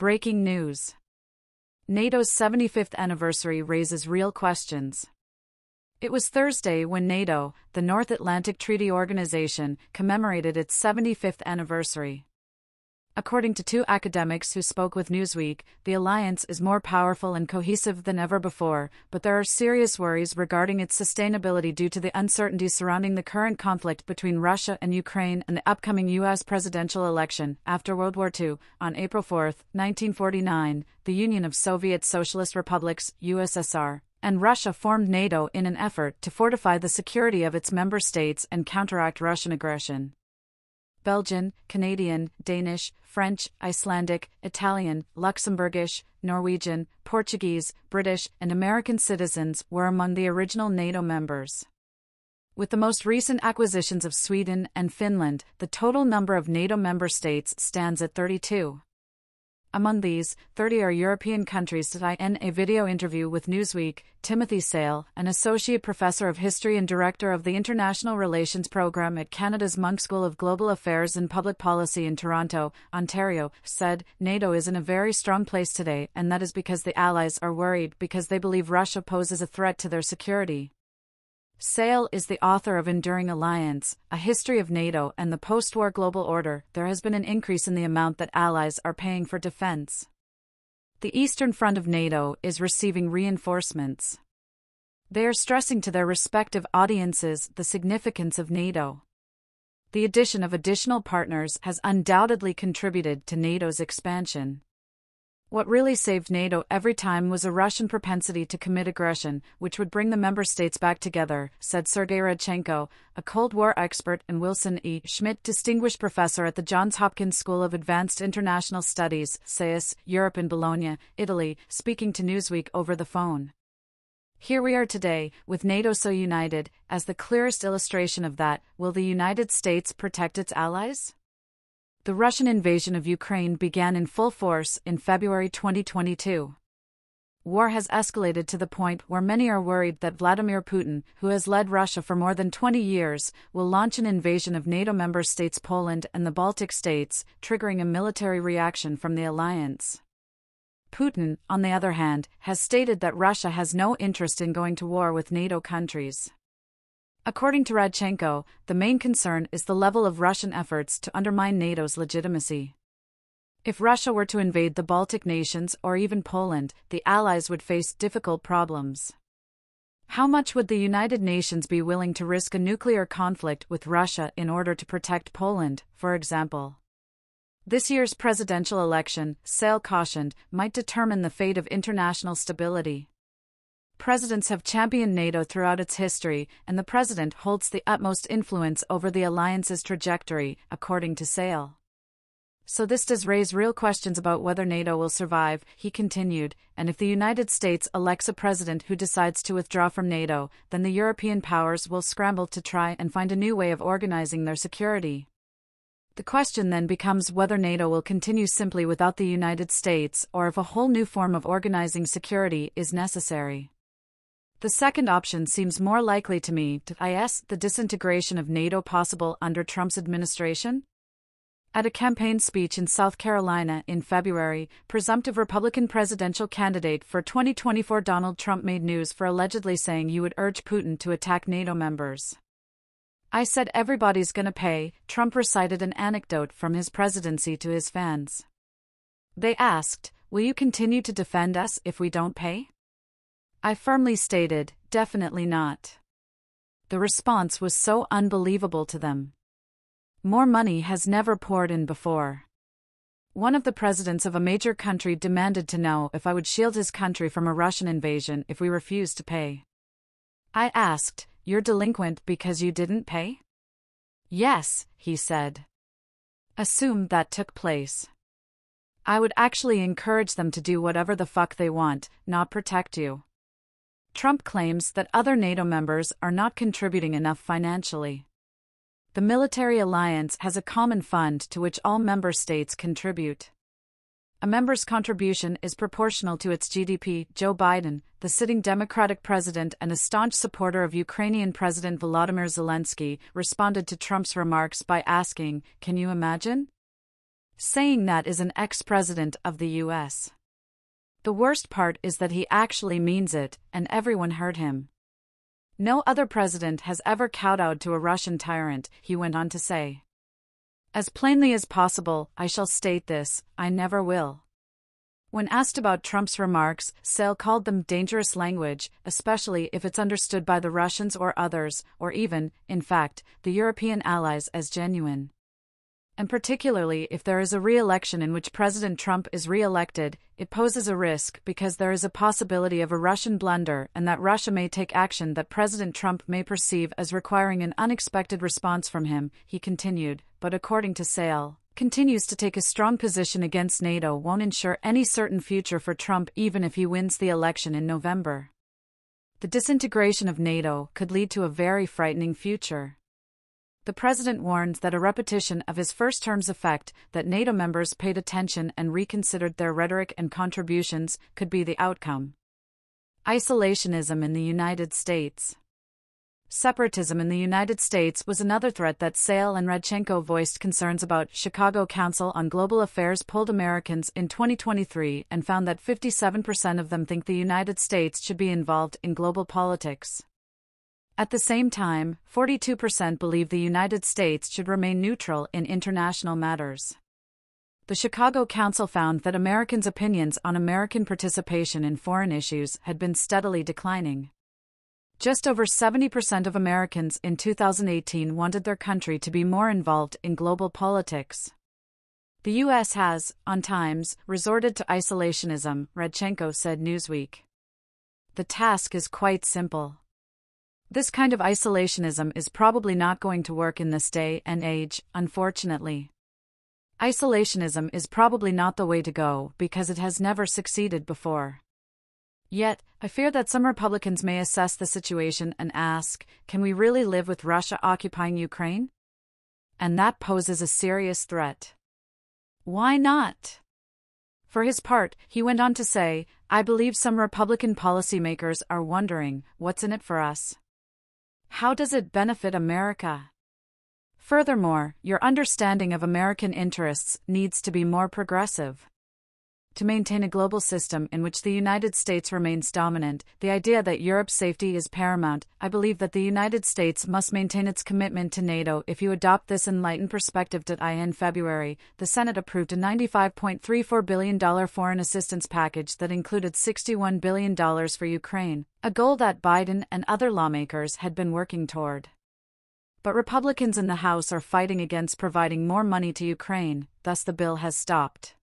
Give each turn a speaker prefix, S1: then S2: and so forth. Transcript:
S1: Breaking news NATO's 75th anniversary raises real questions. It was Thursday when NATO, the North Atlantic Treaty Organization, commemorated its 75th anniversary. According to two academics who spoke with Newsweek, the alliance is more powerful and cohesive than ever before, but there are serious worries regarding its sustainability due to the uncertainty surrounding the current conflict between Russia and Ukraine and the upcoming U.S. presidential election. After World War II, on April 4, 1949, the Union of Soviet Socialist Republics, USSR, and Russia formed NATO in an effort to fortify the security of its member states and counteract Russian aggression. Belgian, Canadian, Danish, French, Icelandic, Italian, Luxembourgish, Norwegian, Portuguese, British, and American citizens were among the original NATO members. With the most recent acquisitions of Sweden and Finland, the total number of NATO member states stands at 32. Among these, 30 are European countries. In a video interview with Newsweek, Timothy Sale, an associate professor of history and director of the International Relations Program at Canada's Monk School of Global Affairs and Public Policy in Toronto, Ontario, said NATO is in a very strong place today, and that is because the Allies are worried because they believe Russia poses a threat to their security. Sale is the author of Enduring Alliance, A History of NATO and the Post-War Global Order. There has been an increase in the amount that allies are paying for defense. The eastern front of NATO is receiving reinforcements. They are stressing to their respective audiences the significance of NATO. The addition of additional partners has undoubtedly contributed to NATO's expansion. What really saved NATO every time was a Russian propensity to commit aggression, which would bring the member states back together, said Sergei Radchenko, a Cold War expert and Wilson E. Schmidt Distinguished Professor at the Johns Hopkins School of Advanced International Studies, SAIS, Europe in Bologna, Italy, speaking to Newsweek over the phone. Here we are today, with NATO so united, as the clearest illustration of that, will the United States protect its allies? the Russian invasion of Ukraine began in full force in February 2022. War has escalated to the point where many are worried that Vladimir Putin, who has led Russia for more than 20 years, will launch an invasion of NATO member states Poland and the Baltic states, triggering a military reaction from the alliance. Putin, on the other hand, has stated that Russia has no interest in going to war with NATO countries. According to Radchenko, the main concern is the level of Russian efforts to undermine NATO's legitimacy. If Russia were to invade the Baltic nations or even Poland, the Allies would face difficult problems. How much would the United Nations be willing to risk a nuclear conflict with Russia in order to protect Poland, for example? This year's presidential election, Sale cautioned, might determine the fate of international stability. Presidents have championed NATO throughout its history, and the president holds the utmost influence over the alliance's trajectory, according to Sale. So this does raise real questions about whether NATO will survive, he continued, and if the United States elects a president who decides to withdraw from NATO, then the European powers will scramble to try and find a new way of organizing their security. The question then becomes whether NATO will continue simply without the United States or if a whole new form of organizing security is necessary. The second option seems more likely to me I is the disintegration of NATO possible under Trump's administration. At a campaign speech in South Carolina in February, presumptive Republican presidential candidate for 2024 Donald Trump made news for allegedly saying you would urge Putin to attack NATO members. I said everybody's gonna pay, Trump recited an anecdote from his presidency to his fans. They asked, Will you continue to defend us if we don't pay? I firmly stated, definitely not. The response was so unbelievable to them. More money has never poured in before. One of the presidents of a major country demanded to know if I would shield his country from a Russian invasion if we refused to pay. I asked, You're delinquent because you didn't pay? Yes, he said. Assume that took place. I would actually encourage them to do whatever the fuck they want, not protect you. Trump claims that other NATO members are not contributing enough financially. The military alliance has a common fund to which all member states contribute. A member's contribution is proportional to its GDP. Joe Biden, the sitting Democratic president and a staunch supporter of Ukrainian President Volodymyr Zelensky, responded to Trump's remarks by asking, Can you imagine? Saying that is an ex president of the U.S. The worst part is that he actually means it, and everyone heard him. No other president has ever kowtowed to a Russian tyrant, he went on to say. As plainly as possible, I shall state this I never will. When asked about Trump's remarks, Sale called them dangerous language, especially if it's understood by the Russians or others, or even, in fact, the European allies as genuine and particularly if there is a re-election in which President Trump is re-elected, it poses a risk because there is a possibility of a Russian blunder and that Russia may take action that President Trump may perceive as requiring an unexpected response from him, he continued, but according to Sale, continues to take a strong position against NATO won't ensure any certain future for Trump even if he wins the election in November. The disintegration of NATO could lead to a very frightening future. The president warned that a repetition of his first term's effect that NATO members paid attention and reconsidered their rhetoric and contributions could be the outcome. Isolationism in the United States. Separatism in the United States was another threat that Sale and Radchenko voiced concerns about. Chicago Council on Global Affairs polled Americans in 2023 and found that 57% of them think the United States should be involved in global politics. At the same time, 42% believe the United States should remain neutral in international matters. The Chicago Council found that Americans' opinions on American participation in foreign issues had been steadily declining. Just over 70% of Americans in 2018 wanted their country to be more involved in global politics. The U.S. has, on times, resorted to isolationism, Redchenko said Newsweek. The task is quite simple. This kind of isolationism is probably not going to work in this day and age, unfortunately. Isolationism is probably not the way to go because it has never succeeded before. Yet, I fear that some Republicans may assess the situation and ask, can we really live with Russia occupying Ukraine? And that poses a serious threat. Why not? For his part, he went on to say, I believe some Republican policymakers are wondering what's in it for us. How does it benefit America? Furthermore, your understanding of American interests needs to be more progressive to maintain a global system in which the United States remains dominant, the idea that Europe's safety is paramount, I believe that the United States must maintain its commitment to NATO. If you adopt this enlightened perspective, in February, the Senate approved a $95.34 billion foreign assistance package that included $61 billion for Ukraine, a goal that Biden and other lawmakers had been working toward but Republicans in the House are fighting against providing more money to Ukraine, thus, the bill has stopped.